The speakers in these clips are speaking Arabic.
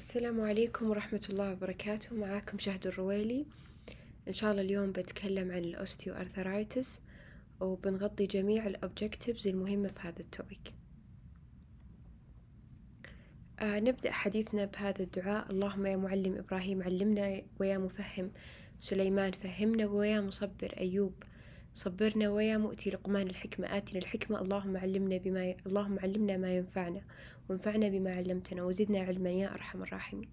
السلام عليكم ورحمة الله وبركاته معاكم شهد الرويلي إن شاء الله اليوم بتكلم عن الأوستيو أرثرايتس وبنغطي جميع الأبجكتيفز المهمة في هذا التوبيك آه نبدأ حديثنا بهذا الدعاء اللهم يا معلم إبراهيم علمنا ويا مفهم سليمان فهمنا ويا مصبر أيوب صبرنا ويا مؤتي لقمان الحكمة آتنا الحكمة اللهم علمنا بما ي... اللهم علمنا ما ينفعنا وانفعنا بما علمتنا وزدنا علما يا أرحم الراحمين.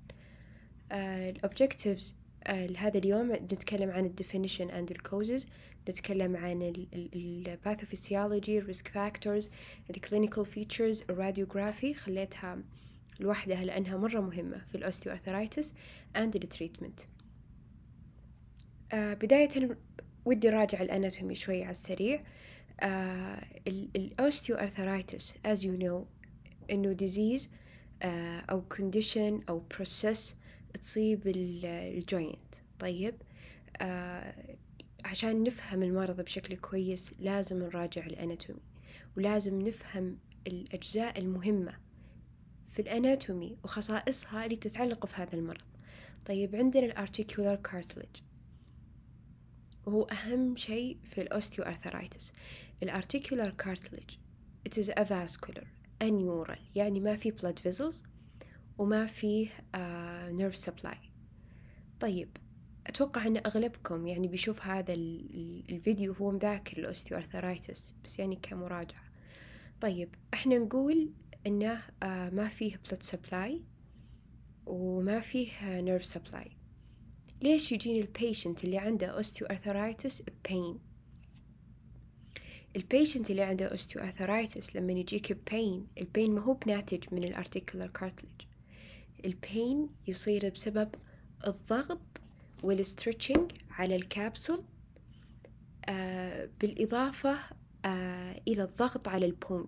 الأوبجكتيفز uh, uh, لهذا اليوم نتكلم عن الديفينيشن اند الكوزز نتكلم عن الباثوفيسيولوجي الريسك فاكتورز الكلينيكال فيتشرز الراديوغرافي خليتها لوحدها لأنها مرة مهمة في الأوستيو أثرايتس أند the آه، بداية ودي راجع الاناتومي شوي على السريع آه، الاوستيو ارثرايتس as you know انه disease آه، او condition او process تصيب الجوينت طيب uh, عشان نفهم المرض بشكل كويس لازم نراجع الاناتومي ولازم نفهم الاجزاء المهمه في الاناتومي وخصائصها اللي تتعلق في هذا المرض طيب عندنا الارتيكولار كارتلج وهو أهم شيء في الأوستيوأرثرايتس الارتيكولار كارتلج it is avascular aneural يعني ما في blood vessels وما فيه آه، uh, nerve supply طيب أتوقع أن أغلبكم يعني بيشوف هذا الفيديو هو مذاكر الأوستيوأرثرايتس بس يعني كمراجعة طيب احنا نقول انه آه، ما فيه blood supply وما فيه nerve supply ليش يجيني البيشنت اللي عنده osteoarthritis ببين البيشنت اللي عنده osteoarthritis لما يجيك ببين البين ما هو بناتج من الارتيكولار كارتلج البين يصير بسبب الضغط والستريتشنج على الكابسول آه بالإضافة آه إلى الضغط على البون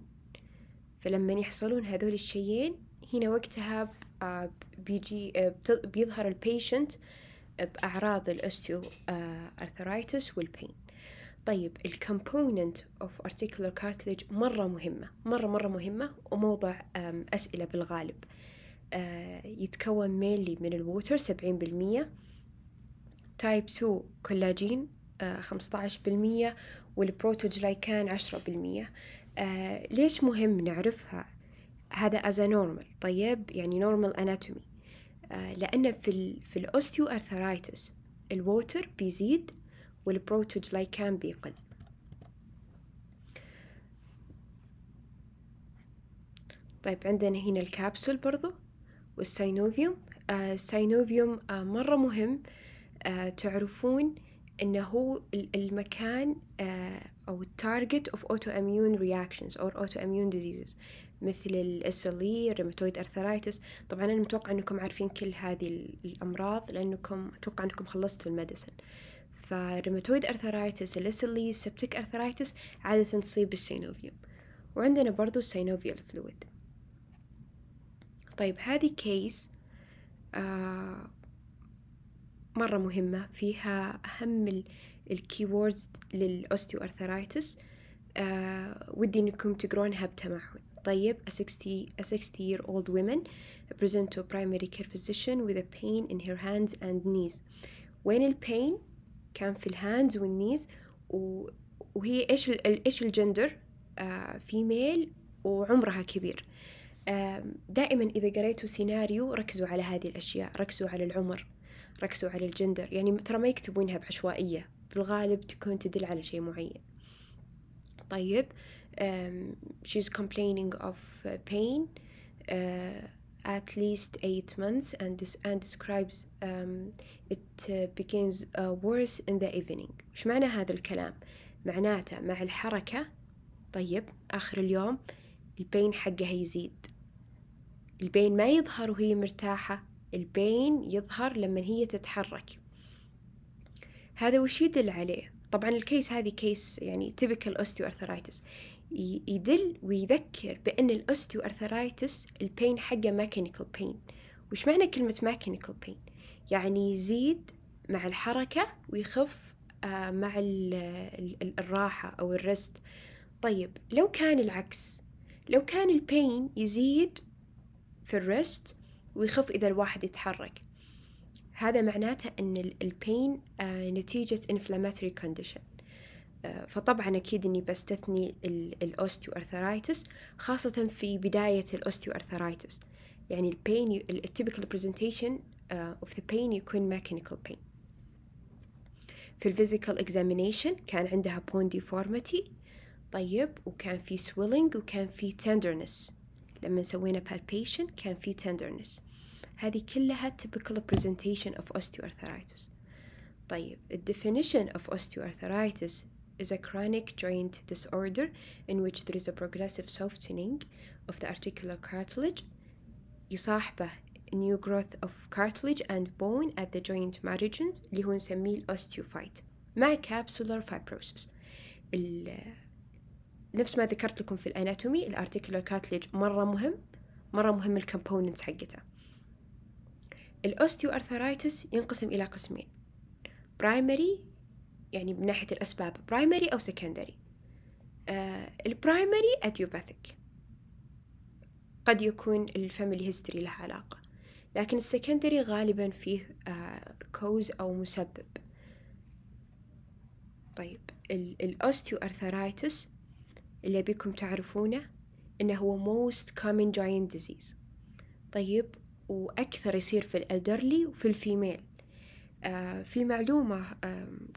فلما يحصلون هذول الشيئين هنا وقتها آه بيجي آه، بيظهر البيشنت بأعراض الأستيو أرثرايتس آه، والبين طيب الكومبوننت اوف ارتيكولار كارتليج مره مهمه مره مره مهمه وموضع اسئله بالغالب آه، يتكون مينلي من الووتر 70% تايب 2 كولاجين 15% والبروتوجلايكان 10% ليش مهم نعرفها هذا از نورمال طيب يعني نورمال اناتومي آه، لأن في الـ في الأوستيو أرثرايتس الووتر بيزيد والبروتوج لايكان بيقل طيب عندنا هنا الكابسول برضو والساينوفيوم آه الساينوفيوم آه مرة مهم آه تعرفون انه هو المكان آه او التارجت اوف اوتو اميون رياكشنز او اوتو اميون ديزيزز مثل الاس ال اي الروماتويد ارثرايتس طبعا انا متوقع انكم عارفين كل هذه الامراض لانكم اتوقع انكم خلصتوا المدسن فالروماتويد ارثرايتس الاس ال اي السبتيك ارثرايتس عاده تصيب بالسينوفيوم وعندنا برضو السينوفيال فلويد طيب هذه كيس آه مرة مهمة فيها أهم الكيوردز للأوستيو أرثرايتس آه ودي إنكم تقرونها بتمعن طيب a 60 a 60 year old woman present to a primary care physician with a pain in her hands and knees وين البين كان في الهاندز والنيز و... وهي ايش ال... ايش الجندر آه فيميل وعمرها كبير آه، دائما اذا قريتوا سيناريو ركزوا على هذه الاشياء ركزوا على العمر ركزوا على الجندر يعني ترى ما يكتبونها بعشوائيه بالغالب تكون تدل على شيء معين طيب آه um, she's complaining of uh, pain uh, at least eight months and this and describes um, it uh, begins uh, worse in the evening وش معنى هذا الكلام معناته مع الحركة طيب آخر اليوم البين حقها يزيد البين ما يظهر وهي مرتاحة البين يظهر لما هي تتحرك هذا وش يدل عليه طبعا الكيس هذه كيس يعني typical osteoarthritis يدل ويذكر بأن الاوستيو أرثرايتس البين حقه ميكانيكال بين وش معنى كلمة ميكانيكال بين؟ يعني يزيد مع الحركة ويخف آه، مع الراحة أو الرست طيب لو كان العكس لو كان البين يزيد في الرست ويخف إذا الواحد يتحرك هذا معناته أن البين آه، نتيجة inflammatory condition فطبعا أكيد إني بستثني الاوستيو ارثرايتس خاصة في بداية الاوستيو ارثرايتس يعني البين التيبكال برزنتيشن اوف ذا بين يكون ميكانيكال بين في الفيزيكال اكزامينيشن كان عندها بون ديفورميتي طيب وكان في سويلينج وكان في تندرنس لما سوينا palpation كان في tenderness هذه كلها typical presentation of osteoarthritis طيب الديفينيشن definition of osteoarthritis is a chronic joint disorder in which there is a progressive softening of the articular cartilage يصاحبه new growth of cartilage and bone at the joint margins اللي هو نسميه الاوستيوفايت مع capsular fibrosis نفس ما ذكرت لكم في الاناتومي الارتيكولار كارتليج مره مهم مره مهم الكومبوننت حقته الاوستيو ارثرايتس ينقسم الى قسمين برايمري يعني من ناحية الأسباب برايمري أو سكندري البرايمري أديوباثيك قد يكون الفاميلي هيستوري له علاقة لكن السكندري غالبا فيه آه كوز أو مسبب طيب الأوستيو أرثرايتس اللي أبيكم تعرفونه إنه هو most common giant disease طيب وأكثر يصير في الألدرلي وفي الفيميل آه، في معلومة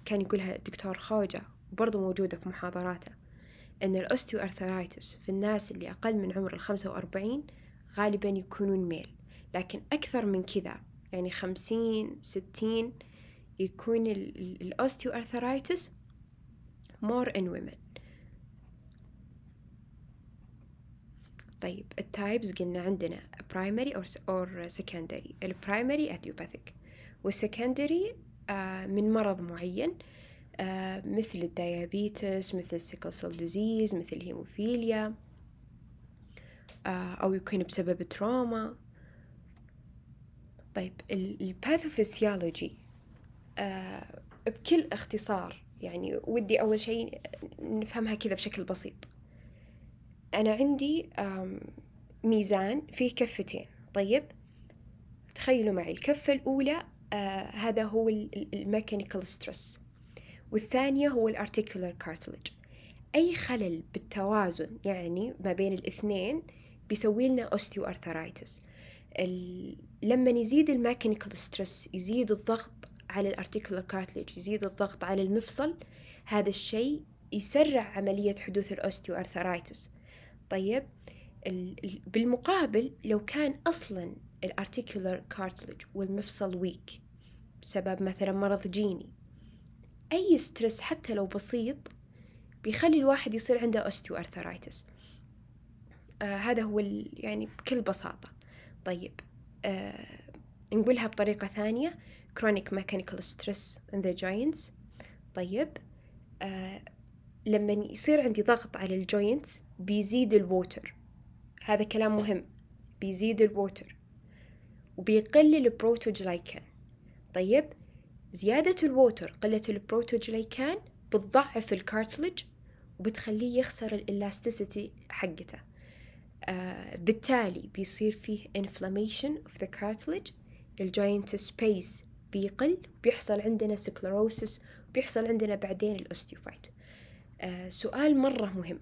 كان يقولها الدكتور خوجة برضو موجودة في محاضراته أن الأستيوأرثرايتس في الناس اللي أقل من عمر الخمسة وأربعين غالبا يكونون ميل لكن أكثر من كذا يعني خمسين ستين يكون الأستيوأرثرايتس مور إن ويمن طيب التايبز قلنا عندنا primary أو سكندري البرايمري أديوباثيك والسكندري آه، من مرض معين آه، مثل الديابيتس مثل السيكل سيل ديزيز مثل الهيموفيليا آه، أو يكون بسبب تروما طيب الباثوفيسيولوجي بكل اختصار يعني ودي أول شيء نفهمها كذا بشكل بسيط أنا عندي ميزان فيه كفتين طيب تخيلوا معي الكفة الأولى آه هذا هو الميكانيكال ستريس والثانية هو الارتيكولار كارتلج أي خلل بالتوازن يعني ما بين الاثنين بيسوي لنا أوستيو أرثرايتس لما يزيد الميكانيكال ستريس يزيد الضغط على الارتيكولار كارتلج يزيد الضغط على المفصل هذا الشيء يسرع عملية حدوث الأوستيو أرثرايتس طيب بالمقابل لو كان أصلا الارتيكولر كارتلج والمفصل ويك بسبب مثلا مرض جيني أي ستريس حتى لو بسيط بيخلي الواحد يصير عنده اوستيو آه هذا هو يعني بكل بساطة طيب آه نقولها بطريقة ثانية chronic mechanical stress in the joints طيب آه لما يصير عندي ضغط على الجوينتس بيزيد الووتر هذا كلام مهم بيزيد الووتر وبيقل البروتوجليكان طيب زيادة الووتر قلة البروتوجليكان بتضعف الكارتلج وبتخليه يخسر الإلاستيسيتي حقته آه بالتالي بيصير فيه inflammation of the cartilage الجاينت سبيس بيقل بيحصل عندنا سكلروسس بيحصل عندنا بعدين الأوستيوفايت آه سؤال مرة مهم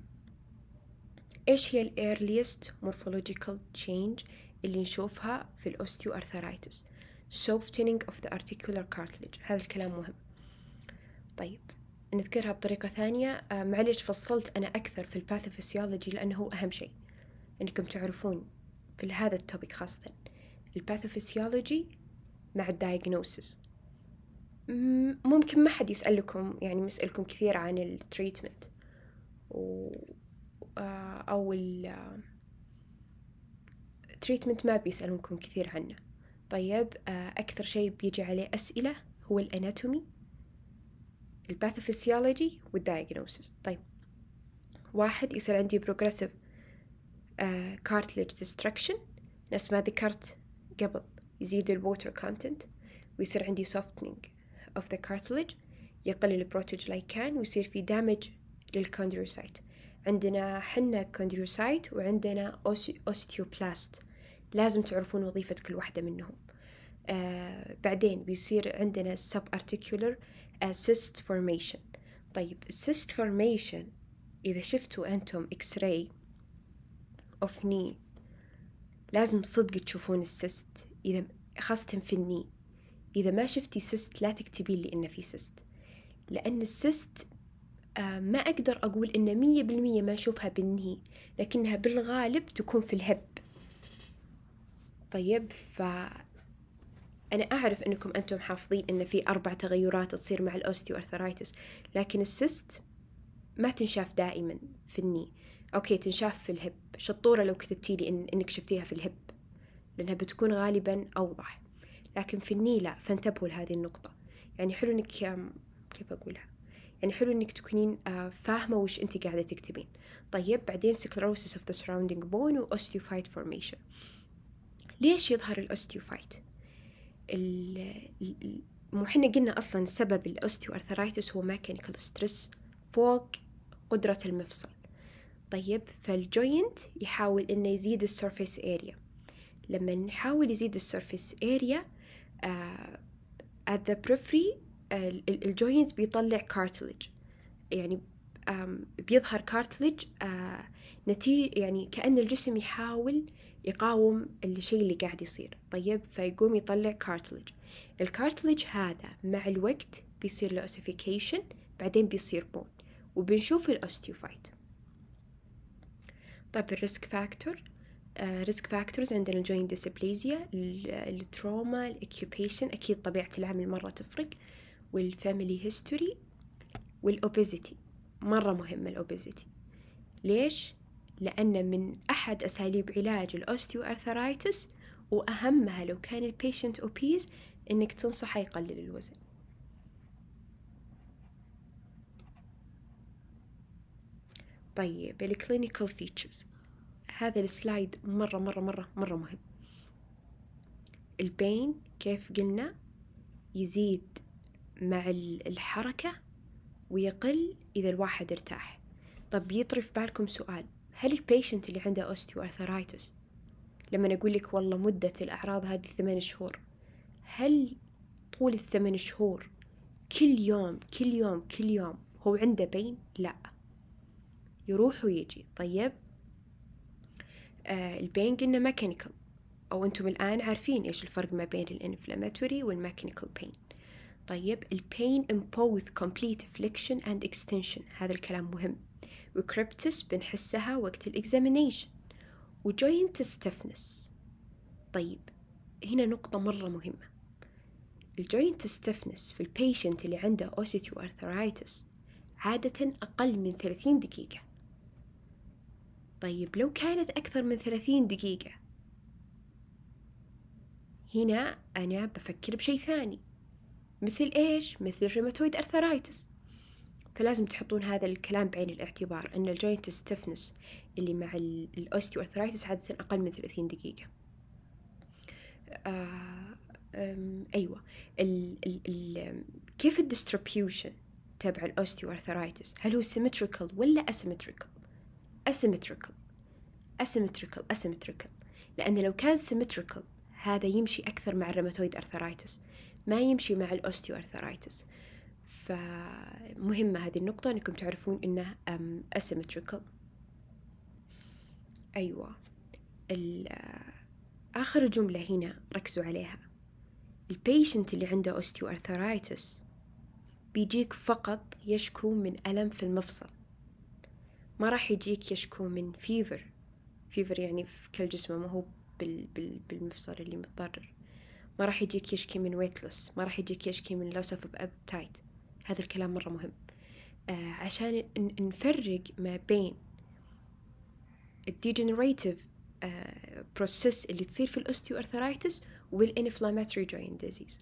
إيش هي الـ earliest morphological change اللي نشوفها في الأوستيو أرثرايتس softening of the articular cartilage هذا الكلام مهم طيب نذكرها بطريقة ثانية آه، معلش فصلت أنا أكثر في الباثوفيسيولوجي لأنه هو أهم شيء أنكم تعرفون في هذا التوبيك خاصة الباثوفيسيولوجي مع الدايجنوسيس ممكن ما حد يسألكم يعني مسألكم كثير عن التريتمنت و... آه، أو ال آه، التريتمنت ما بيسألونكم كثير عنه طيب آه، أكثر شيء بيجي عليه أسئلة هو الأناتومي الباثوفيسيولوجي والدايجنوسيس طيب واحد يصير عندي بروجريسيف كارتليج ديستركشن نفس ما ذكرت قبل يزيد الووتر كونتنت ويصير عندي softening of the cartilage يقل البروتوج لايكان ويصير في دامج للكوندروسايت عندنا حنا كوندروسايت وعندنا اوستيوبلاست لازم تعرفون وظيفة كل واحدة منهم آه بعدين بيصير عندنا sub articular cyst formation طيب cyst formation إذا شفتوا أنتم X-ray of knee لازم صدق تشوفون السيست إذا خاصة في الني إذا ما شفتي سيست لا تكتبين لي إنه في سيست لأن السيست آه ما أقدر أقول إنه مية بالمية ما أشوفها بالني لكنها بالغالب تكون في الهب طيب ف أنا أعرف أنكم أنتم حافظين أن في أربع تغيرات تصير مع الأوستيوأرثرايتس لكن السيست ما تنشاف دائما في الني أوكي تنشاف في الهب شطورة لو كتبتي لي إن إنك شفتيها في الهب لأنها بتكون غالبا أوضح لكن في الني لا فانتبهوا لهذه النقطة يعني حلو إنك كيف أقولها يعني حلو إنك تكونين آه، فاهمة وش أنت قاعدة تكتبين طيب بعدين سكلروسيس اوف ذا سراوندينج بون واوستيوفايت فورميشن ليش يظهر الأوستيوفايت مو احنا قلنا أصلا سبب الأوستيوارثرايتس هو ميكانيكال ستريس فوق قدرة المفصل طيب فالجوينت يحاول إنه يزيد السرفيس اريا لما نحاول يزيد السرفيس اريا آه، at the periphery الجوينت بيطلع كارتلج يعني بيظهر كارتلج آه، نتيجة يعني كأن الجسم يحاول يقاوم الشيء اللي قاعد يصير طيب فيقوم يطلع كارتلج الكارتلج هذا مع الوقت بيصير لأوسيفيكيشن بعدين بيصير بون وبنشوف الاوستيوفايت طيب الريسك فاكتور ريسك فاكتورز عندنا الجوين ديسبليزيا التروما الاكيوبيشن اكيد طبيعه العمل مره تفرق والفاميلي هيستوري والاوبيزيتي مره مهمه الاوبيزيتي ليش لأن من أحد أساليب علاج الأوستيوأرثرايتس وأهمها لو كان البيشنت أوبيز إنك تنصحه يقلل الوزن طيب الكلينيكال فيتشرز هذا السلايد مرة مرة مرة مرة مهم البين كيف قلنا يزيد مع الحركة ويقل إذا الواحد ارتاح طب يطرف في بالكم سؤال هل البيشنت اللي عنده أرثرايتس لما أقول لك والله مدة الأعراض هذه ثمان شهور هل طول الثمان شهور كل يوم كل يوم كل يوم هو عنده بين لا يروح ويجي طيب آه البين قلنا ميكانيكال أو أنتم الآن عارفين إيش الفرق ما بين الانفلاماتوري والميكانيكال بين طيب البين impose complete flexion and extension هذا الكلام مهم وكريبتس بنحسها وقت الإكزامينيشن وجوينت ستفنس طيب هنا نقطة مرة مهمة الجوينت ستفنس في البيشنت اللي عنده أوسيتو أرثرايتس عادة أقل من ثلاثين دقيقة طيب لو كانت أكثر من ثلاثين دقيقة هنا أنا بفكر بشيء ثاني مثل إيش؟ مثل الريماتويد أرثرايتس فلازم تحطون هذا الكلام بعين الاعتبار أن الجوينت ستيفنس اللي مع الأوستيو أرثرايتس عادة أقل من ثلاثين دقيقة آه أيوة ال ال ال كيف الديستريبيوشن تبع الأوستيو أرثرايتس هل هو سيمتريكال ولا أسيمتريكال أسيمتريكال أسيمتريكال أسيمتريكال لأن لو كان سيمتريكال هذا يمشي أكثر مع الروماتويد أرثرايتس ما يمشي مع الأوستيو أرثرايتس آه فمهمة هذه النقطة أنكم تعرفون أنه asymmetrical أيوة آه، آخر جملة هنا ركزوا عليها البيشنت اللي عنده osteoarthritis بيجيك فقط يشكو من ألم في المفصل ما راح يجيك يشكو من فيفر فيفر يعني في كل جسمه ما هو بال بال بالمفصل اللي متضرر ما راح يجيك يشكي من ويت لوس ما راح يجيك يشكي من loss of appetite هذا الكلام مرة مهم آه عشان نفرق ما بين الديجنريتيف آه بروسيس اللي تصير في أرثرايتس والإنفلاماتري جوين ديزيز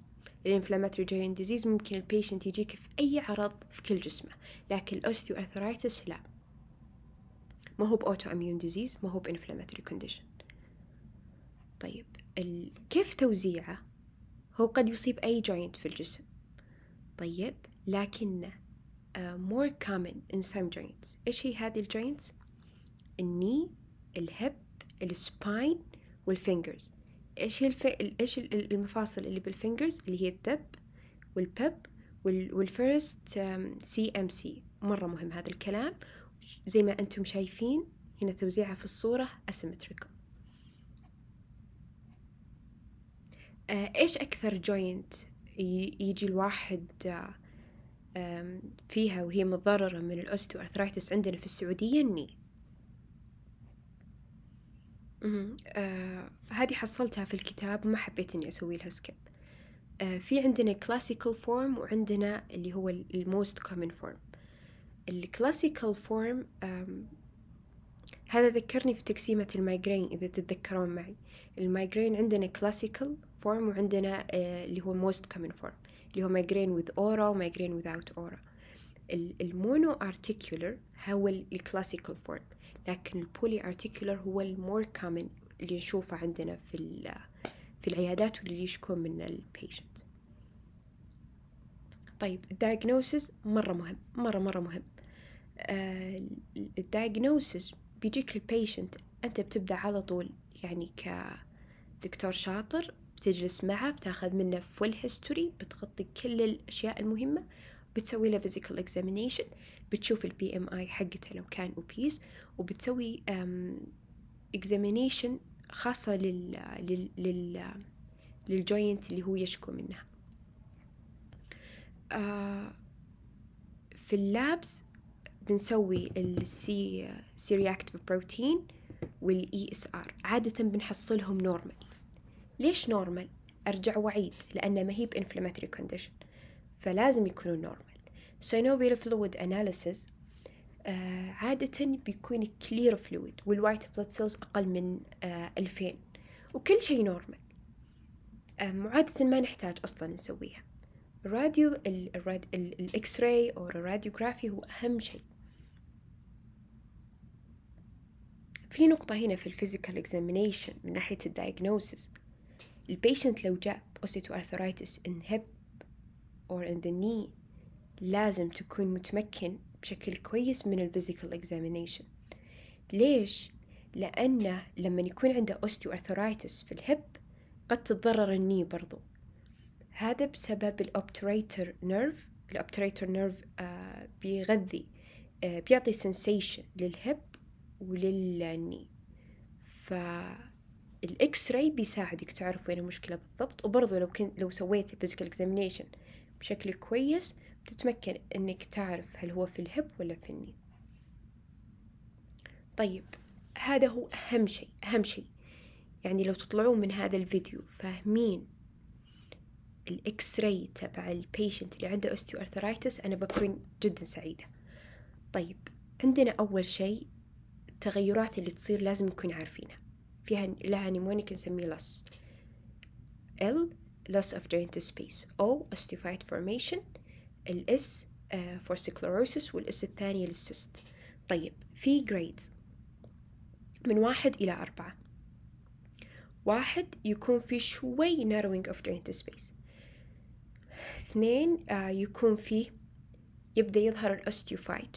الإنفلاماتري جوين ديزيز ممكن البيشنت يجيك في اي عرض في كل جسمه لكن أرثرايتس لا ما هو باوتو اميون ديزيز ما هو بإنفلاماتري كونديشن طيب كيف توزيعه هو قد يصيب اي جوينت في الجسم طيب لكن uh, more common in some joints إيش هي هذه الجوينتس؟ الني الهب السباين والفينجرز إيش هي الف... إيش المفاصل اللي بالفينجرز اللي هي الدب والبب وال... والفيرست سي ام سي مرة مهم هذا الكلام زي ما أنتم شايفين هنا توزيعها في الصورة asymmetrical آه إيش أكثر جوينت يجي الواحد آه فيها وهي متضررة من أرثرايتس عندنا في السعودية الني آه حصلتها في الكتاب ما حبيت إني أسوي لها سكيب آه في عندنا كلاسيكال فورم وعندنا اللي هو الموست كومن فورم الكلاسيكال فورم هذا ذكرني في تقسيمة المايجرين إذا تتذكرون معي المايجرين عندنا كلاسيكال فورم وعندنا آه اللي هو موست كومن فورم اللي هو مايجرين with aura ومايجرين without aura المونو ارتيكولر هو الكلاسيكال فورم لكن البولي ارتيكولر هو المور كومن اللي نشوفه عندنا في في العيادات واللي يشكون من البيشنت طيب الدايجنوسيس مرة مهم مرة مرة مهم آه الدايجنوسيس بيجيك البيشنت أنت بتبدأ على طول يعني كدكتور شاطر بتجلس معه بتاخذ منه فول هيستوري بتغطي كل الأشياء المهمة بتسوي له physical examination بتشوف البي ام اي حقته لو كان اوبيز وبتسوي examination خاصة لل لل للجوينت اللي هو يشكو منها آه، في اللابس بنسوي السي سي رياكتيف بروتين والاي اس ار عادة بنحصلهم نورمال ليش نورمال ارجع وعيد لأن ما هي بانفلاماتري كونديشن فلازم يكونوا نورمال سينوفيل فلويد اناليسيس عادة بيكون كلير فلويد والوايت بلاد سيلز أقل من آه 2000 وكل شيء نورمال عادة ما نحتاج أصلا نسويها الراديو الإكس راي أو الراديوغرافي هو أهم شيء في نقطة هنا في الفيزيكال اكزامينيشن من ناحية الدايجنوسيس البيشنت لو جاب osteoarthritis in hip or in the knee لازم تكون متمكن بشكل كويس من الفيزيكال اكزامينيشن ليش؟ لأنه لما يكون عنده osteoarthritis في الهب قد تتضرر الني برضو هذا بسبب الأوبتريتر نيرف الأوبتريتر نيرف بيغذي آه، بيعطي سنسيشن للهب وللني ف الاكس راي بيساعدك تعرف وين المشكله بالضبط وبرضه لو كنت لو سويتي فيزيكال اكزامينيشن بشكل كويس بتتمكن انك تعرف هل هو في الهب ولا في الني طيب هذا هو اهم شيء اهم شيء يعني لو تطلعون من هذا الفيديو فاهمين الاكس راي تبع البيشنت اللي عنده اوستيو ارثرايتس انا بكون جدا سعيده طيب عندنا اول شيء التغيرات اللي تصير لازم نكون عارفينها فيها لها نيمونيك نسميه لص ال loss of joint space O ossified formation الاس آه، uh, for sclerosis والاس الثانية للسيست طيب في grades من واحد إلى أربعة واحد يكون في شوي narrowing of joint space اثنين uh, يكون فيه يبدأ يظهر الأستيوفايت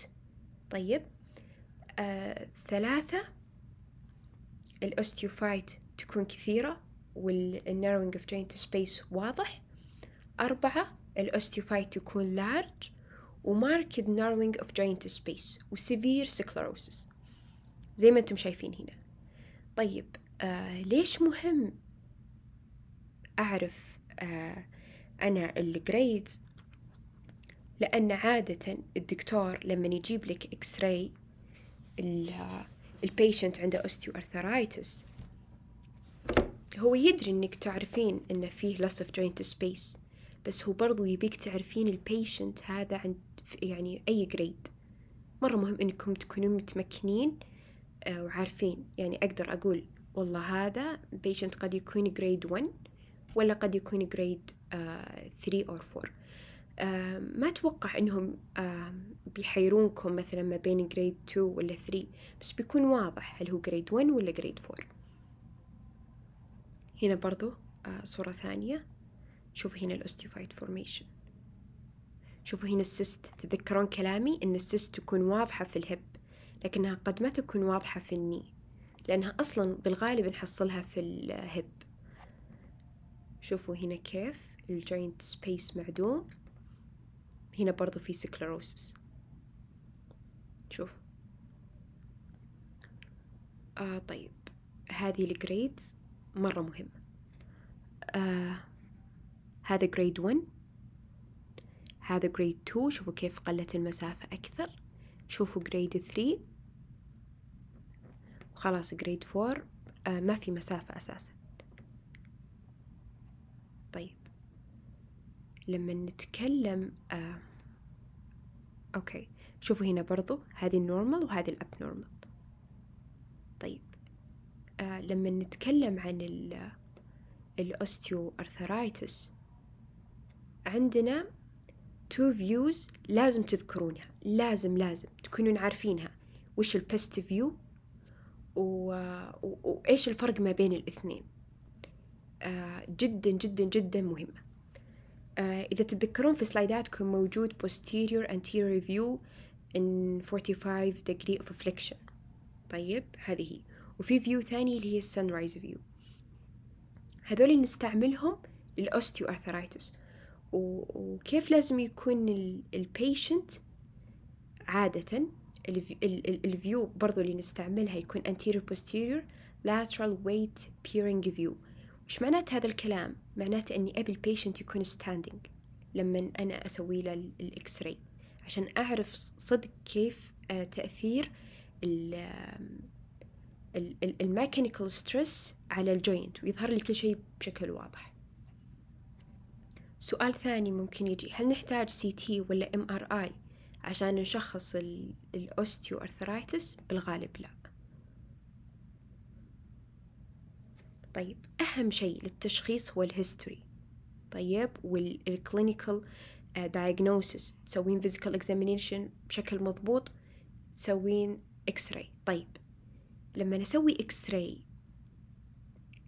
طيب آه ثلاثة الأوستيوفايت تكون كثيرة والناروينج اوف جوينت سبيس واضح أربعة الأوستيوفايت تكون لارج وماركد ناروينج اوف جوينت سبيس وسيفير سكلروسس زي ما انتم شايفين هنا طيب آه ليش مهم أعرف آه أنا الجريد لأن عادة الدكتور لما يجيب لك إكس راي البيشنت عنده أرثرايتس هو يدري انك تعرفين انه فيه loss of joint space بس هو برضو يبيك تعرفين البيشنت هذا عند يعني اي جريد مرة مهم انكم تكونون متمكنين آه، وعارفين يعني اقدر اقول والله هذا بيشنت قد يكون جريد 1 ولا قد يكون جريد 3 أو 4 آه، ما أتوقع أنهم آه، بيحيرونكم مثلا ما بين جريد 2 ولا 3 بس بيكون واضح هل هو جريد 1 ولا جريد 4 هنا برضو آه، صورة ثانية شوفوا هنا الأستيفايت فورميشن شوفوا هنا السيست تذكرون كلامي أن السيست تكون واضحة في الهب لكنها قد ما تكون واضحة في الني لأنها أصلا بالغالب نحصلها في الهب شوفوا هنا كيف الجوينت سبيس معدوم هنا برضو في سكلروسس شوف آه طيب هذه الجريدز مرة مهمة آه هذا جريد 1 هذا جريد 2 شوفوا كيف قلت المسافة أكثر شوفوا جريد 3 خلاص جريد 4 آه ما في مسافة أساسا طيب لما نتكلم آه أوكي شوفوا هنا برضو هذه النورمال وهذه نورمال طيب آه لما نتكلم عن آه، الأوستيو أرثرايتس عندنا تو فيوز لازم تذكرونها لازم لازم تكونون عارفينها وش البست فيو وإيش الفرق ما بين الاثنين آه جدا جدا جدا مهمة آه، إذا تتذكرون في سلايداتكم موجود posterior anterior view in 45 degree of flexion طيب هذه هي وفي فيو ثاني اللي هي sunrise view هذول نستعملهم للأوستيو أرثرايتس وكيف لازم يكون البيشنت عادة الفيو برضو اللي نستعملها يكون anterior posterior lateral weight peering view إيش معنات هذا الكلام؟ معناته أني أبي البيشنت يكون ستاندينج لما أنا أسوي له الإكس راي عشان أعرف صدق كيف آه، تأثير الميكانيكال ستريس على الجوينت ويظهر لي كل شيء بشكل واضح سؤال ثاني ممكن يجي هل نحتاج سي تي ولا ام ار اي عشان نشخص الاوستيو ارثرايتس بالغالب لا طيب أهم شيء للتشخيص هو الهيستوري طيب والكلينيكال دايجنوسيس آه، تسوين فيزيكال اكزامينيشن بشكل مضبوط تسوين اكس راي طيب لما نسوي اكس راي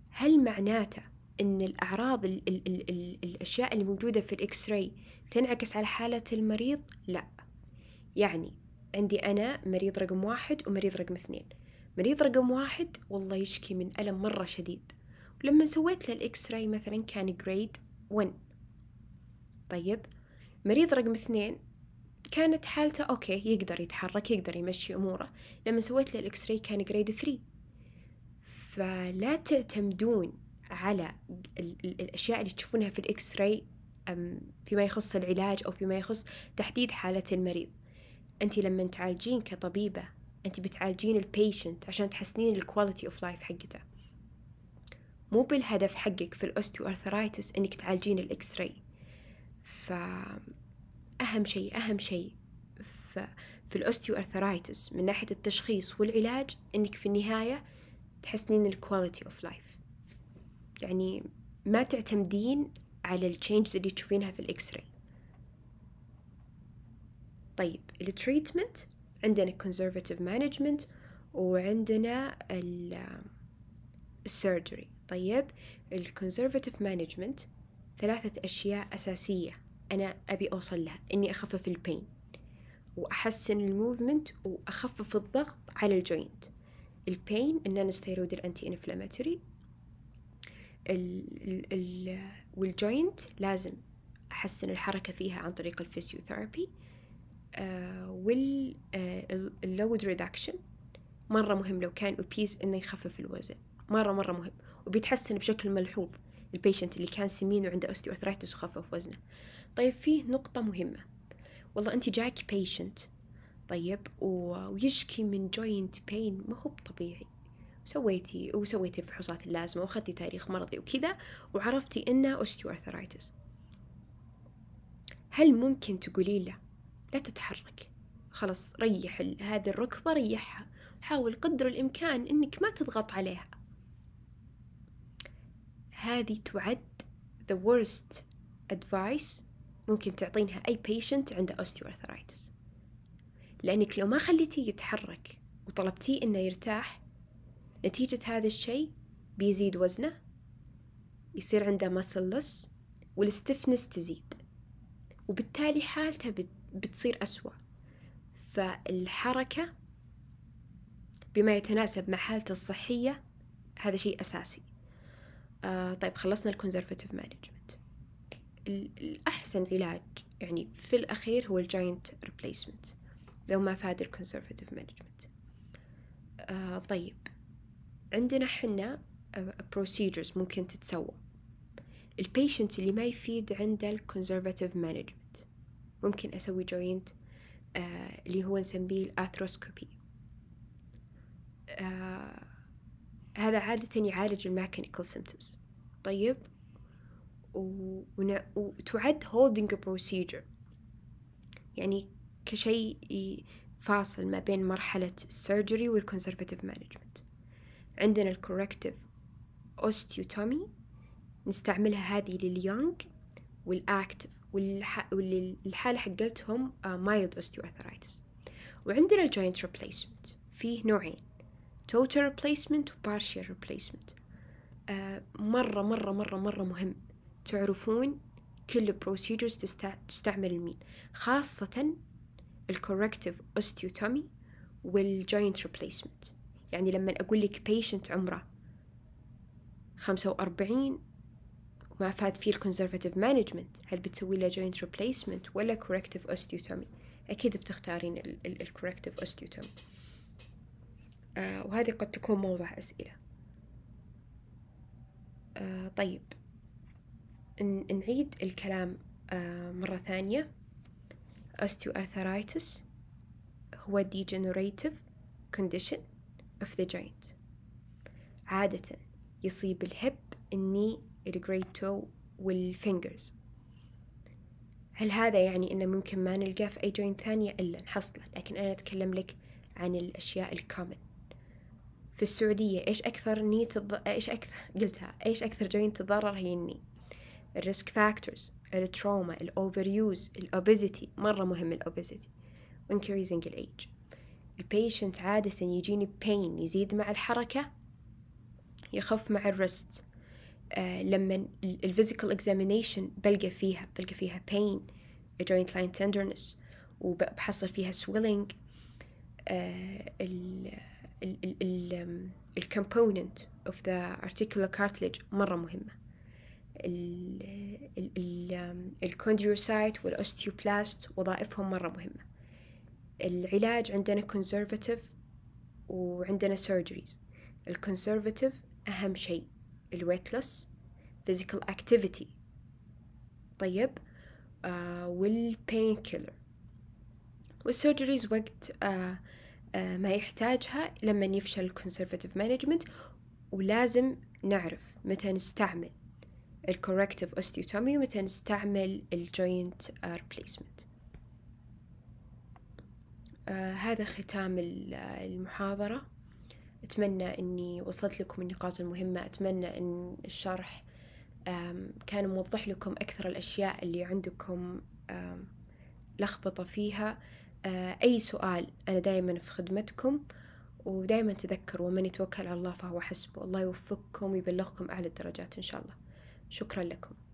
هل معناته ان الاعراض ال ال الـ الـ الاشياء اللي موجوده في الاكس راي تنعكس على حاله المريض لا يعني عندي انا مريض رقم واحد ومريض رقم اثنين مريض رقم واحد والله يشكي من ألم مرة شديد ولما سويت له الإكس راي مثلا كان جريد ون طيب مريض رقم اثنين كانت حالته أوكي يقدر يتحرك يقدر يمشي أموره لما سويت له الإكس راي كان جريد ثري فلا تعتمدون على ال ال الأشياء اللي تشوفونها في الإكس راي فيما يخص العلاج أو فيما يخص تحديد حالة المريض أنت لما تعالجين كطبيبة أنت بتعالجين البيشنت عشان تحسنين الكواليتي أوف لايف حقته مو بالهدف حقك في الاوستيو أرثرايتس أنك تعالجين الإكس راي اهم شيء أهم شيء في الاوستيو أرثرايتس من ناحية التشخيص والعلاج أنك في النهاية تحسنين الكواليتي أوف لايف يعني ما تعتمدين على التشينجز اللي تشوفينها في الإكس راي طيب التريتمنت عندنا conservative management وعندنا surgery طيب conservative management ثلاثة أشياء أساسية أنا أبي أوصل لها إني أخفف البين وأحسن الموفمنت وأخفف الضغط على الجوينت البين النون ستيرويد الأنتي إنفلاماتوري والجوينت لازم أحسن الحركة فيها عن طريق الفيسيوثيرابي آه، واللود آه، ريدكشن مرة مهم لو كان أوبيز إنه يخفف الوزن مرة مرة مهم وبيتحسن بشكل ملحوظ البيشنت اللي كان سمين وعنده أستيوارثرايتس وخفف وزنه طيب فيه نقطة مهمة والله أنت جاك بيشنت طيب ويشكي من جوينت بين ما هو طبيعي سويتي وسويتي الفحوصات اللازمة وأخذتي تاريخ مرضي وكذا وعرفتي إنه أستيوارثرايتس هل ممكن تقولي له لا تتحرك خلاص ريح هذه الركبة ريحها حاول قدر الإمكان أنك ما تضغط عليها هذه تعد the worst advice ممكن تعطينها أي patient عنده osteoarthritis لأنك لو ما خليتيه يتحرك وطلبتيه أنه يرتاح نتيجة هذا الشيء بيزيد وزنه يصير عنده muscle loss والستفنس تزيد وبالتالي حالته بت بتصير أسوأ فالحركة بما يتناسب مع حالته الصحية هذا شيء أساسي آه طيب خلصنا الكونزرفتيف مانجمنت الأحسن علاج يعني في الأخير هو الجاينت ريبليسمنت لو ما فاد الكونسرفتيف مانجمنت آه طيب عندنا حنا بروسيجرز آه، ممكن تتسوى البيشنت اللي ما يفيد عنده الكونسرفتيف مانجمنت ممكن أسوي جوينت آه اللي هو نسميه الآثروسكوبي آه هذا عادة يعالج الميكانيكال سيمتمز طيب و... وتعد هولدنج بروسيجر يعني كشيء فاصل ما بين مرحلة السيرجري والكونسرفاتيف مانجمنت عندنا الكوركتيف اوستيوتومي نستعملها هذه لليونج والاكتف واللي الحالة حقتهم مايلد آه، osteoarthritis وعندنا الجاينت ريبليسمنت فيه نوعين total replacement و partial replacement آه، مرة مرة مرة مرة مهم تعرفون كل بروسيجرز تستعمل لمين خاصة الكوركتيف اوستيوتومي والجاينت ريبليسمنت يعني لما أقول لك بيشنت عمره خمسة وأربعين ما فات فيه الكونزرفاتيف مانجمنت هل بتسوي له جوينت ريبليسمنت ولا كوركتيف اوستيوتومي اكيد بتختارين الكوركتيف اوستيوتومي آه، وهذه قد تكون موضع اسئله آه طيب نعيد الكلام آه مره ثانيه osteoarthritis هو degenerative condition of the joint عادة يصيب الهب الني الجريت تو والفينجرز هل هذا يعني أنه ممكن ما نلقى في أي جوين ثانية إلا نحصله لكن أنا أتكلم لك عن الأشياء الكومن في السعودية إيش أكثر ني تض... إيش أكثر قلتها إيش أكثر جوين تضرر هي الني الريسك فاكتورز التروما الأوفر يوز الأوبيزيتي مرة مهم الأوبيزيتي وإنكريزنج الإيج البيشنت عادة يجيني بين يزيد مع الحركة يخف مع الرست آه، لما الفيزيكال اكزامينيشن بلقى فيها بلقى فيها pain joint line tenderness وبحصل فيها swelling آه، الكومبوننت of the articular cartilage مرة مهمة الكونديوسايت والاوستيوبلاست وظائفهم مرة مهمة العلاج عندنا conservative وعندنا surgeries الكونسرفاتيف أهم شيء الويت لوس physical activity طيب آه والبين كيلر والسيرجريز وقت آه آه ما يحتاجها لما يفشل الكونسرفاتيف مانجمنت ولازم نعرف متى نستعمل الكوركتيف اوستيوتومي ومتى نستعمل الجوينت ريبليسمنت آه هذا ختام المحاضره أتمنى أني وصلت لكم النقاط المهمة أتمنى أن الشرح كان موضح لكم أكثر الأشياء اللي عندكم لخبطة فيها آه، أي سؤال أنا دائما في خدمتكم ودائما تذكروا ومن يتوكل على الله فهو حسبه الله يوفقكم ويبلغكم أعلى الدرجات إن شاء الله شكرا لكم